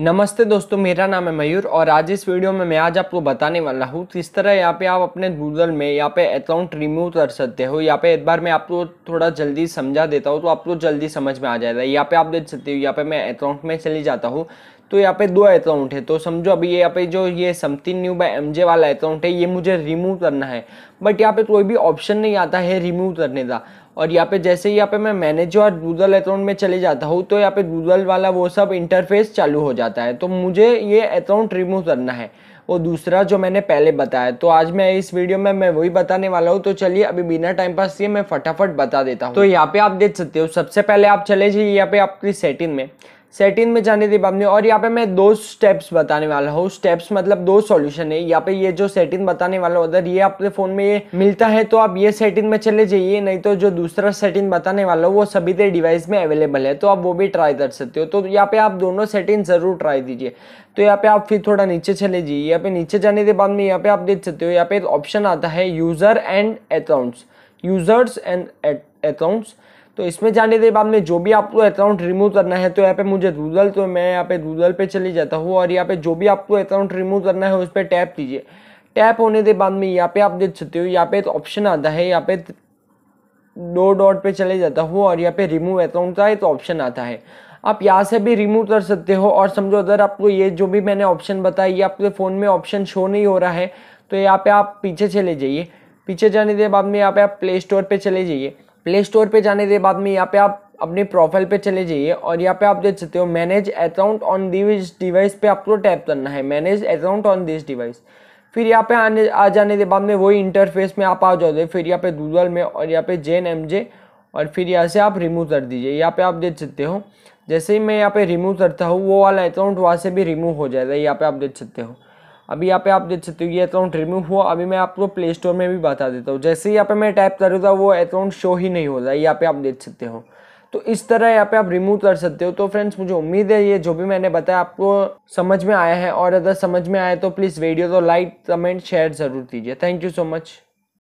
नमस्ते दोस्तों मेरा नाम है मयूर और आज इस वीडियो में मैं आज आपको बताने वाला हूँ किस तरह यहाँ पे आप अपने गूगल में यहाँ पे अकाउंट रिमूव कर सकते हो यहाँ पे एक बार मैं आपको थोड़ा जल्दी समझा देता हूँ तो आपको जल्दी समझ में आ जाएगा यहाँ पे आप देख सकते हो यहाँ पे मैं अकाउंट में चली जाता हूँ तो यहाँ पे दो अकाउंट है तो समझो अभी यहाँ पे जो ये समथिंग न्यू बाय एमजे वाला अकाउंट है ये मुझे रिमूव करना है बट यहाँ पे कोई भी ऑप्शन नहीं आता है रिमूव करने का और यहाँ पे जैसे ही यहाँ पे मैं मैनेजर और गूगल अकाउंट में चले जाता हूँ तो यहाँ पे गूगल वाला वो सब इंटरफेस चालू हो जाता है तो मुझे ये अकाउंट रिमूव करना है और दूसरा जो मैंने पहले बताया तो आज मैं इस वीडियो में मैं वही बताने वाला हूँ तो चलिए अभी बिना टाइम पास किए मैं फटाफट बता देता हूँ तो यहाँ पे आप देख सकते हो सबसे पहले आप चले जाइए यहाँ पे आपकी सेटिंग में सेटिंग में जाने दी आपने और यहाँ पे मैं दो स्टेप्स बताने वाला हूँ स्टेप्स मतलब दो सॉल्यूशन है यहाँ पे ये जो सेटिंग बताने वाला अगर ये आपके फोन में ये मिलता है तो आप ये सेटिंग में चले जाइए नहीं तो जो दूसरा सेटिंग बताने वाला हो वो सभी तेरे डिवाइस में अवेलेबल है तो आप वो भी ट्राई कर सकते हो तो यहाँ पे आप दोनों सेटिंग जरूर ट्राई दीजिए तो यहाँ पे आप फिर थोड़ा नीचे चले जाइए यहाँ पे नीचे जाने के बाद में यहाँ पे आप देख सकते हो यहाँ पे ऑप्शन आता है user and accounts users and accounts तो इसमें जाने के बाद में जो भी आपको अकाउंट रिमूव करना है तो यहाँ पे मुझे गूगल तो मैं यहाँ पे गूगल पे चली जाता हूँ और यहाँ पे जो भी आपको अकाउंट रिमूव करना है उस पर टैप कीजिए टैप होने के बाद में यहाँ पे आप देख सकते हो यहाँ पे एक ऑप्शन आता है यहाँ पे दो डॉट पे चले जाता हूँ और यहाँ पे रिमूव अकाउंट का एक ऑप्शन आता है आप यहाँ से भी रिमूव कर सकते हो और समझो अगर आपको ये जो भी मैंने ऑप्शन बताया ये आपके फ़ोन में ऑप्शन शो नहीं हो रहा है तो यहाँ पे आप पीछे चले जाइए पीछे जाने के बाद में यहाँ पे आप प्ले स्टोर पर चले जाइए प्ले स्टोर पर जाने के बाद में यहाँ पे आप अपने प्रोफाइल पे चले जाइए और यहाँ पे आप देख सकते हो manage account on this device पे आपको टैप करना है manage account on this device फिर यहाँ पे आने आ जाने के बाद में वही इंटरफेस में आप आ जाओगे फिर यहाँ पे गूगल में और यहाँ पे जेन एम जे और फिर यहाँ से आप रिमूव कर दीजिए यहाँ पे आप देख सकते हो जैसे ही मैं यहाँ पे रिमूव करता हूँ वो वाला अकाउंट वहाँ से भी रिमूव हो जाएगा यहाँ पे आप देख सकते हो अभी यहाँ पे आप देख सकते हो ये अकाउंट रिमूव हुआ अभी मैं आपको प्ले स्टोर में भी बता देता हूँ जैसे ही यहाँ पे मैं टाइप कर रहा था वो अकाउंट शो ही नहीं हो रहा है यहाँ पे आप देख सकते हो तो इस तरह यहाँ पे आप रिमूव कर सकते हो तो फ्रेंड्स मुझे उम्मीद है ये जो भी मैंने बताया आपको समझ में आया है और अगर समझ में आया तो प्लीज़ वीडियो तो लाइक कमेंट शेयर ज़रूर कीजिए थैंक यू सो मच